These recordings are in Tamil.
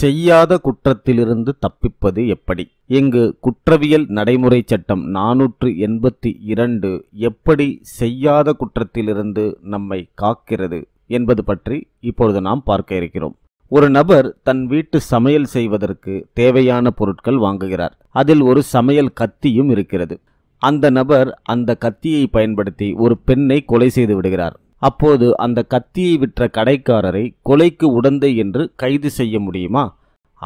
செய்யாத குற்றத்திலிருந்து தப்பிப்பது எப்படி இங்கு குற்றவியல் நடைமுறை சட்டம் நாநூற்று எண்பத்தி இரண்டு எப்படி செய்யாத குற்றத்திலிருந்து நம்மை காக்கிறது என்பது பற்றி இப்பொழுது நாம் பார்க்க இருக்கிறோம் ஒரு நபர் தன் வீட்டு சமையல் செய்வதற்கு தேவையான பொருட்கள் வாங்குகிறார் அதில் ஒரு சமையல் கத்தியும் இருக்கிறது அந்த நபர் அந்த கத்தியை பயன்படுத்தி ஒரு பெண்ணை கொலை செய்து விடுகிறார் அப்போது அந்த கத்தியை விற்ற கடைக்காரரை கொலைக்கு உடந்தை என்று கைது செய்ய முடியுமா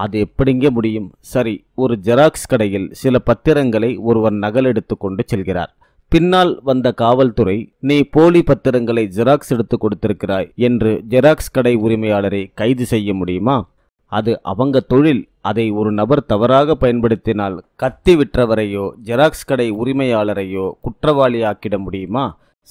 அது எப்படிங்க முடியும் சரி ஒரு ஜெராக்ஸ் கடையில் சில பத்திரங்களை ஒருவர் நகலெடுத்து கொண்டு செல்கிறார் பின்னால் வந்த காவல்துறை நீ போலி பத்திரங்களை ஜெராக்ஸ் எடுத்து கொடுத்திருக்கிறாய் என்று ஜெராக்ஸ் கடை உரிமையாளரை கைது செய்ய முடியுமா அது அவங்க தொழில் அதை ஒரு நபர் தவறாக பயன்படுத்தினால் கத்தி விற்றவரையோ ஜெராக்ஸ் கடை உரிமையாளரையோ குற்றவாளியாக்கிட முடியுமா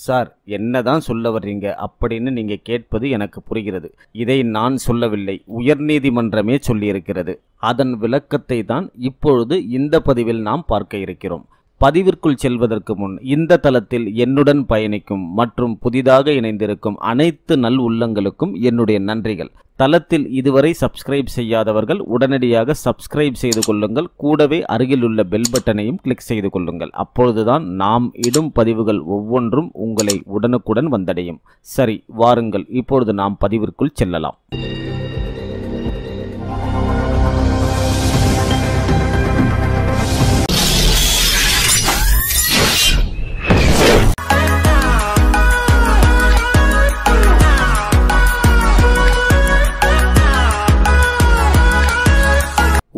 சார் என்னதான் சொல்ல வர்றீங்க அப்படின்னு நீங்கள் கேட்பது எனக்கு புரிகிறது இதை நான் சொல்லவில்லை உயர்நீதிமன்றமே சொல்லியிருக்கிறது அதன் விளக்கத்தை தான் இப்பொழுது இந்த பதிவில் நாம் பார்க்க இருக்கிறோம் பதிவிற்குள் செல்வதற்கு முன் இந்த தளத்தில் என்னுடன் பயணிக்கும் மற்றும் புதிதாக இணைந்திருக்கும் அனைத்து நல் உள்ளங்களுக்கும் என்னுடைய நன்றிகள் தளத்தில் இதுவரை சப்ஸ்கிரைப் செய்யாதவர்கள் உடனடியாக சப்ஸ்கிரைப் செய்து கொள்ளுங்கள் கூடவே அருகில் உள்ள பெல் பட்டனையும் கிளிக் செய்து கொள்ளுங்கள் அப்பொழுதுதான் நாம் இடும் பதிவுகள் ஒவ்வொன்றும் உங்களை உடனுக்குடன் வந்தடையும் சரி வாருங்கள் இப்பொழுது நாம் பதிவிற்குள் செல்லலாம்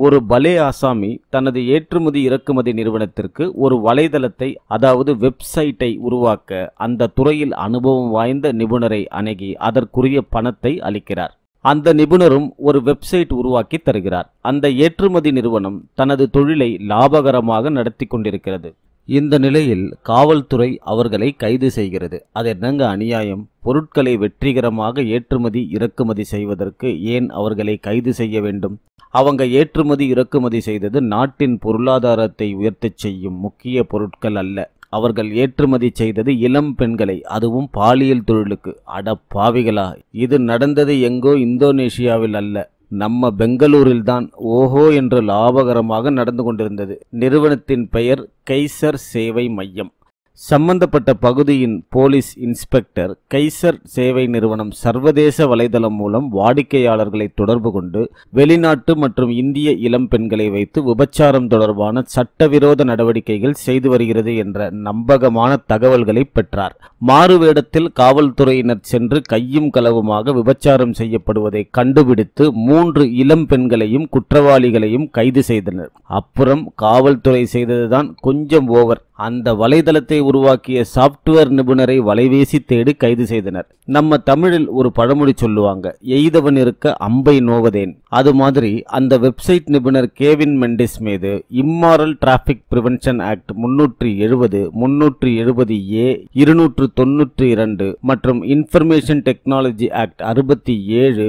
ஒரு பலே ஆசாமி தனது ஏற்றுமதி இறக்குமதி நிறுவனத்திற்கு ஒரு வலைதளத்தை அதாவது வெப்சைட்டை உருவாக்க அந்த துறையில் அனுபவம் வாய்ந்த நிபுணரை அணுகி அதற்குரிய பணத்தை அளிக்கிறார் அந்த நிபுணரும் ஒரு வெப்சைட் உருவாக்கி தருகிறார் அந்த ஏற்றுமதி நிறுவனம் தனது தொழிலை லாபகரமாக நடத்தி கொண்டிருக்கிறது இந்த நிலையில் காவல்துறை அவர்களை கைது செய்கிறது அது என்னங்க அநியாயம் பொருட்களை வெற்றிகரமாக ஏற்றுமதி இறக்குமதி செய்வதற்கு ஏன் அவர்களை கைது செய்ய வேண்டும் அவங்க ஏற்றுமதி இறக்குமதி செய்தது நாட்டின் பொருளாதாரத்தை உயர்த்தச் செய்யும் முக்கிய பொருட்கள் அல்ல அவர்கள் ஏற்றுமதி செய்தது இளம் பெண்களை அதுவும் பாலியல் தொழிலுக்கு அட பாவிகளா இது நடந்தது எங்கோ இந்தோனேஷியாவில் அல்ல நம்ம பெங்களூரில் தான் ஓஹோ என்று லாபகரமாக நடந்து கொண்டிருந்தது நிறுவனத்தின் பெயர் கைசர் சேவை மையம் சம்பந்தப்பட்ட பகுதியின் போலீஸ் இன்ஸ்பெக்டர் கைசர் சேவை நிறுவனம் சர்வதேச வலைதளம் மூலம் வாடிக்கையாளர்களை தொடர்பு கொண்டு வெளிநாட்டு மற்றும் இந்திய இளம் பெண்களை வைத்து விபச்சாரம் தொடர்பான சட்டவிரோத நடவடிக்கைகள் செய்து வருகிறது என்ற நம்பகமான தகவல்களை பெற்றார் மாறுவேடத்தில் காவல்துறையினர் சென்று கையும் களவுமாக விபச்சாரம் செய்யப்படுவதை கண்டுபிடித்து மூன்று இளம் பெண்களையும் குற்றவாளிகளையும் கைது செய்தனர் அப்புறம் காவல்துறை செய்ததுதான் கொஞ்சம் ஓவர் அந்த வலைதளத்தை உருவாக்கிய சாப்ட்வேர் நிபுணரை வலைவேசி தேடி கைது செய்தனர் நம்ம தமிழில் ஒரு பழமொழி சொல்லுவாங்க எய்தவன் இருக்க அம்பை நோவதேன் அது மாதிரி அந்த வெப்சைட் நிபுணர் கேவின் மெண்டிஸ் மீது இம்மாரல் டிராபிக் பிரிவென்ஷன் ஆக்ட் முன்னூற்றி எழுபது முன்னூற்றி எழுபது ஏ இருநூற்று தொன்னூற்றி இரண்டு மற்றும் இன்ஃபர்மேஷன் டெக்னாலஜி ஆக்ட் அறுபத்தி ஏழு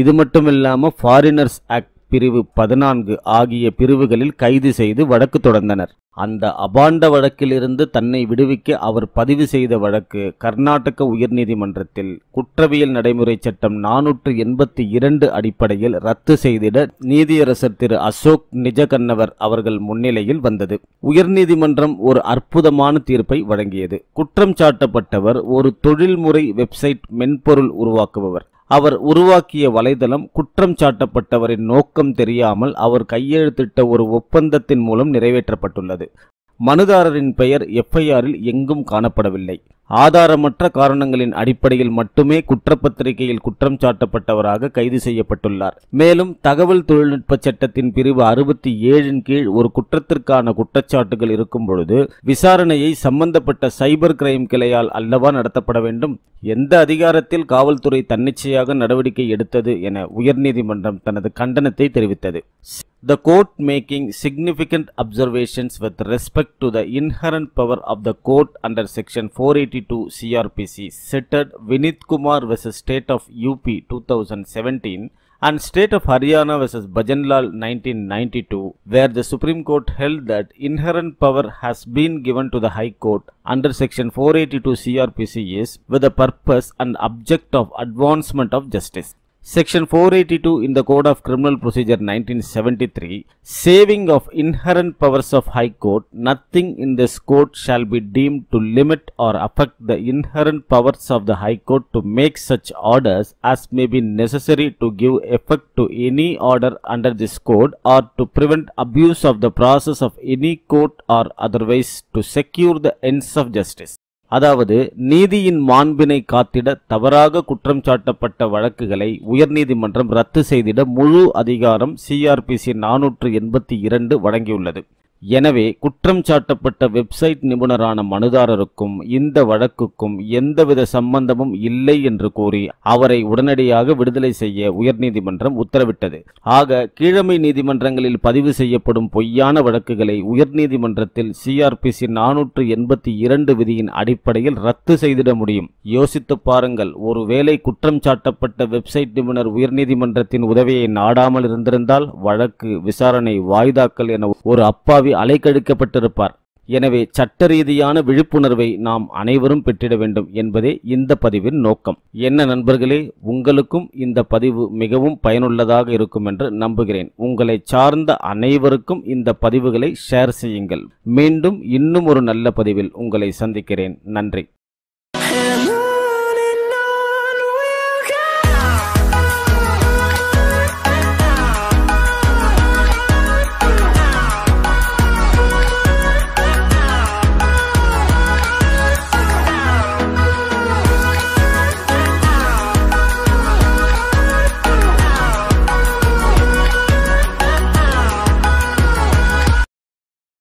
இது மட்டுமில்லாமல் ஃபாரினர்ஸ் ஆக்ட் பிரிவு பதினான்கு ஆகிய பிரிவுகளில் கைது செய்து வழக்கு தொடர்ந்தனர் அந்த அபாண்ட வழக்கிலிருந்து தன்னை விடுவிக்க அவர் பதிவு செய்த வழக்கு கர்நாடக உயர்நீதிமன்றத்தில் குற்றவியல் நடைமுறை சட்டம் நானூற்று எண்பத்தி இரண்டு அடிப்படையில் ரத்து செய்திட நீதியரசர் திரு அசோக் நிஜகன்னவர் அவர்கள் முன்னிலையில் வந்தது உயர்நீதிமன்றம் ஒரு அற்புதமான தீர்ப்பை வழங்கியது குற்றம் சாட்டப்பட்டவர் ஒரு தொழில்முறை வெப்சைட் மென்பொருள் உருவாக்குபவர் அவர் உருவாக்கிய வலைதளம் குற்றம் சாட்டப்பட்டவரின் நோக்கம் தெரியாமல் அவர் கையெழுத்திட்ட ஒரு ஒப்பந்தத்தின் மூலம் நிறைவேற்றப்பட்டுள்ளது மனுதாரரின் பெயர் எஃப்ஐஆரில் எங்கும் காணப்படவில்லை ஆதாரமற்ற காரணங்களின் அடிப்படையில் மட்டுமே குற்றப்பத்திரிகையில் குற்றம் சாட்டப்பட்டவராக கைது செய்யப்பட்டுள்ளார் மேலும் தகவல் தொழில்நுட்ப சட்டத்தின் பிரிவு அறுபத்தி ஏழின் கீழ் ஒரு குற்றத்திற்கான குற்றச்சாட்டுகள் இருக்கும் பொழுது விசாரணையை சம்பந்தப்பட்ட சைபர் கிரைம் கிளையால் அல்லவா நடத்தப்பட வேண்டும் எந்த அதிகாரத்தில் காவல்துறை தன்னிச்சையாக நடவடிக்கை எடுத்தது என உயர்நீதிமன்றம் தனது கண்டனத்தை தெரிவித்தது the court making significant observations with respect to the inherent power of the court under section 482 CRPC cited Vinith Kumar vs state of UP 2017 and state of Haryana vs Bajanlal 1992 where the Supreme Court held that inherent power has been given to the High Court under section 482 CRPC is with the purpose and object of advancement of justice. Section 482 in the Code of Criminal Procedure 1973, saving of inherent powers of High Court, nothing in this Code shall be deemed to limit or affect the inherent powers of the High Court to make such orders as may be necessary to give effect to any order under this Code or to prevent abuse of the process of any court or otherwise to secure the ends of justice. அதாவது நீதியின் மாண்பினை காத்திட தவறாக குற்றம் சாட்டப்பட்ட வழக்குகளை உயர்நீதிமன்றம் ரத்து செய்திட முழு அதிகாரம் சிஆர்பிசி நானூற்று எண்பத்தி இரண்டு வழங்கியுள்ளது எனவே குற்றம் சாட்டப்பட்ட வெப்சைட் நிபுணரான மனுதாரருக்கும் இந்த வழக்குக்கும் எந்தவித சம்பந்தமும் இல்லை என்று கூறி அவரை உடனடியாக விடுதலை செய்ய உயர்நீதிமன்றம் உத்தரவிட்டது ஆக கீழமை நீதிமன்றங்களில் பதிவு செய்யப்படும் பொய்யான வழக்குகளை உயர்நீதிமன்றத்தில் சிஆர்பிசி நானூற்று எண்பத்தி இரண்டு விதியின் அடிப்படையில் ரத்து செய்திட முடியும் யோசித்து பாருங்கள் ஒருவேளை குற்றம் சாட்டப்பட்ட வெப்சைட் நிபுணர் உயர்நீதிமன்றத்தின் உதவியை நாடாமல் இருந்திருந்தால் வழக்கு விசாரணை வாய்தாக்கல் என ஒரு அப்பாவி கூறி அலைக்கழிக்கப்பட்டிருப்பார் எனவே சட்ட ரீதியான விழிப்புணர்வை நாம் அனைவரும் பெற்றிட வேண்டும் என்பதே இந்த பதிவின் நோக்கம் என்ன நண்பர்களே உங்களுக்கும் இந்த பதிவு மிகவும் பயனுள்ளதாக இருக்கும் என்று நம்புகிறேன் உங்களை சார்ந்த அனைவருக்கும் இந்த பதிவுகளை ஷேர் செய்யுங்கள் மீண்டும் இன்னும் ஒரு நல்ல பதிவில் உங்களை சந்திக்கிறேன் நன்றி